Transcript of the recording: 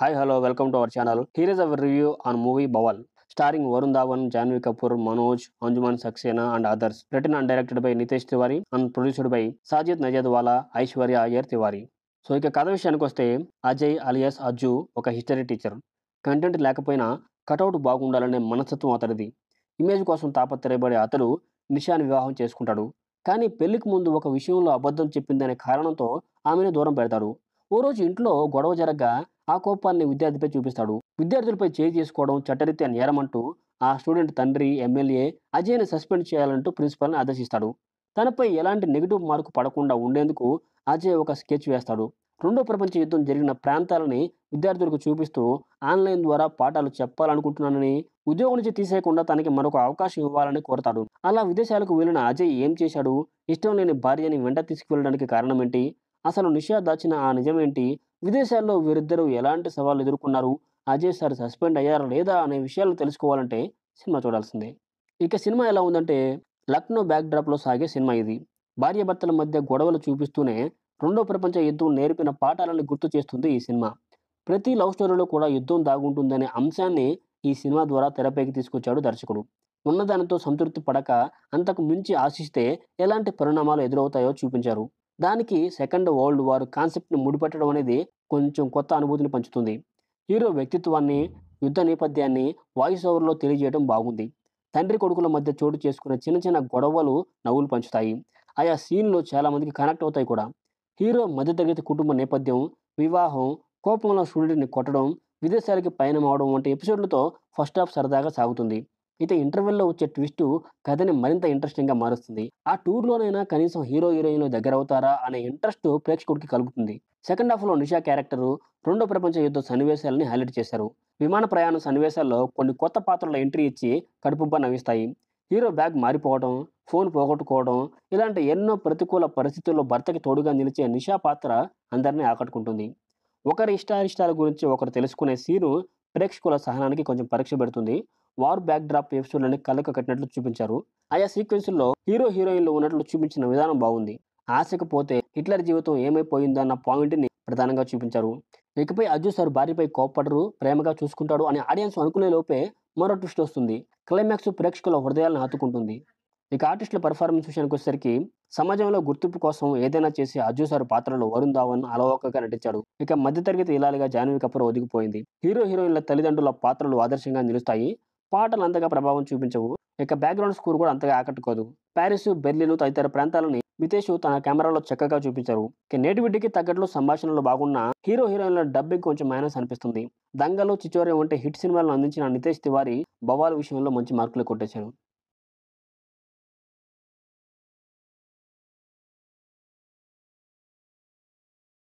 hi hello welcome to our channel here is our review on movie Bawaal starring Varun Dhawan Janhvi Kapoor Manoj Anjuman Saxena and others written and directed by Nitesh Tiwari and produced by Sajid Nadiadwala Aishwarya Iyer Tiwari so ఇక కథ విషయానికి వస్తే Ajay alias Ajju ఒక history teacher content లేకపోయినా cutout బాగుండాలనే మనస్తత్వం అతడిది image కోసం తాపత్రయపడే అతడు నిషాని వివాహం చేసుకుంటాడు కానీ పెళ్లికి ముందు ఒక విషయంలో అబద్ధం చెప్పిందనే కారణంతో ఆమెను దూరం పెడతాడు ఓ రోజు ఇంట్లో గొడవ జరగగా ఆ కోపాన్ని విద్యార్థిపై చూపిస్తాడు విద్యార్థులపై చేయి చేసుకోవడం చట్టరీత్యా నేరమంటూ ఆ స్టూడెంట్ తండ్రి ఎమ్మెల్యే అజయ్ని సస్పెండ్ చేయాలంటూ ప్రిన్సిపల్ని ఆదేశిస్తాడు తనపై ఎలాంటి నెగిటివ్ మార్కు పడకుండా ఉండేందుకు అజయ్ ఒక స్కెచ్ వేస్తాడు రెండో ప్రపంచ యుద్ధం జరిగిన ప్రాంతాలని విద్యార్థులకు చూపిస్తూ ఆన్లైన్ ద్వారా పాఠాలు చెప్పాలనుకుంటున్నానని ఉద్యోగం నుంచి తీసేయకుండా తనకి మరొక అవకాశం ఇవ్వాలని కోరతాడు అలా విదేశాలకు వెళ్ళిన అజయ్ ఏం చేశాడు ఇష్టం లేని భార్యని వెంట తీసుకువెళ్ళడానికి కారణమేంటి అసలు నిషా దాచిన ఆ నిజమేంటి విదేశాల్లో వీరిద్దరూ ఎలాంటి సవాళ్ళు ఎదుర్కొన్నారు అజయ్ సార్ సస్పెండ్ అయ్యారా లేదా అనే విషయాలు తెలుసుకోవాలంటే సినిమా చూడాల్సిందే ఇక సినిమా ఎలా ఉందంటే లక్నో బ్యాక్డ్రాప్లో సాగే సినిమా ఇది భార్యాభర్తల మధ్య గొడవలు చూపిస్తూనే రెండో ప్రపంచ యుద్ధం నేర్పిన పాఠాలను గుర్తు చేస్తుంది ఈ సినిమా ప్రతి లవ్ స్టోరీలో కూడా యుద్ధం దాగుంటుందనే అంశాన్ని ఈ సినిమా ద్వారా తెరపైకి తీసుకొచ్చాడు దర్శకుడు ఉన్నదానితో సంతృప్తి పడక అంతకు మించి ఆశిస్తే ఎలాంటి పరిణామాలు ఎదురవుతాయో చూపించారు దానికి సెకండ్ వరల్డ్ వార్ కాన్సెప్ట్ని ముడిపెట్టడం అనేది కొంచెం కొత్త అనుభూతిని పంచుతుంది హీరో వ్యక్తిత్వాన్ని యుద్ధ నేపథ్యాన్ని వాయిస్ ఓవర్లో తెలియజేయడం బాగుంది తండ్రి కొడుకుల మధ్య చోటు చేసుకున్న చిన్న చిన్న గొడవలు నవ్వులు పంచుతాయి ఆయా సీన్లు చాలామందికి కనెక్ట్ అవుతాయి కూడా హీరో మధ్యతరగతి కుటుంబ నేపథ్యం వివాహం కోపంలో సూర్యుడిని కొట్టడం విదేశాలకి పయనం అవడం వంటి ఎపిసోడ్లతో ఫస్ట్ హాఫ్ సరదాగా సాగుతుంది అయితే ఇంటర్వెల్లో వచ్చే ట్విస్ట్ కథని మరింత ఇంట్రెస్టింగ్గా మారుస్తుంది ఆ టూర్లోనైనా కనీసం హీరో హీరోయిన్లు దగ్గర అవుతారా అనే ఇంట్రెస్ట్ ప్రేక్షకుడికి కలుగుతుంది సెకండ్ హాఫ్లో నిషా క్యారెక్టర్ రెండో ప్రపంచ యుద్ధ సన్నివేశాలని హైలైట్ చేశారు విమాన ప్రయాణం సన్నివేశాల్లో కొన్ని కొత్త పాత్రల ఎంట్రీ ఇచ్చి కడుపుబ్బ నవ్విస్తాయి హీరో బ్యాగ్ మారిపోవడం ఫోన్ పోగొట్టుకోవడం ఇలాంటి ఎన్నో ప్రతికూల పరిస్థితుల్లో భర్తకి తోడుగా నిలిచే నిషా పాత్ర అందరినీ ఆకట్టుకుంటుంది ఒకరి ఇష్టాయిష్టాల గురించి ఒకరు తెలుసుకునే సీను ప్రేక్షకుల సహనానికి కొంచెం పరీక్ష పెడుతుంది వార్ బ్యాక్ డ్రాప్ ఎపిసోడ్లని కళ్ళకు కట్టినట్లు చూపించారు ఆయా సీక్వెన్స్లో హీరో హీరోయిన్లు ఉన్నట్లు చూపించిన విధానం బాగుంది ఆశకపోతే హిట్లర్ జీవితం ఏమైపోయిందో అన్న పాయింట్ని ప్రధానంగా చూపించారు ఇకపై అజ్జు సార్ భార్యపై కోప్పడరు ప్రేమగా చూసుకుంటాడు అని ఆడియన్స్ అనుకునే లోపే మరో ట్విస్ట్ వస్తుంది క్లైమాక్స్ ప్రేక్షకుల హృదయాలను హత్తుకుంటుంది ఇక ఆర్టిస్టుల పర్ఫార్మెన్స్ విషయానికి వచ్చేసరికి సమాజంలో గుర్తింపు కోసం ఏదైనా చేసి అజ్జు సార్ పాత్రలో వరుణ్ ధావన్ అలవోకగా నటించాడు ఇక మధ్యతరగతి ఇలాలుగా జాన్వీ కపూర్ ఒదిగిపోయింది హీరో హీరోయిన్ల తల్లిదండ్రుల పాత్రలు ఆదర్శంగా నిలుస్తాయి పాటలు అంతగా ప్రభావం చూపించవు ఇక బ్యాక్గ్రౌండ్ స్కోర్ కూడా అంతగా ఆకట్టుకోదు ప్యారిస్ బెర్లిన్ తదితర ప్రాంతాలని మితేష్ తన కెమెరాలో చక్కగా చూపించారు నేటివిటీకి తగ్గట్లు సంభాషణలు బాగున్న హీరో హీరోయిన్ల డబ్బింగ్ కొంచెం మైనస్ అనిపిస్తుంది దంగలు చిచోరే వంటి హిట్ సినిమాలను అందించిన నితేష్ తివారి భవాల విషయంలో మంచి మార్కులు కొట్టేశారు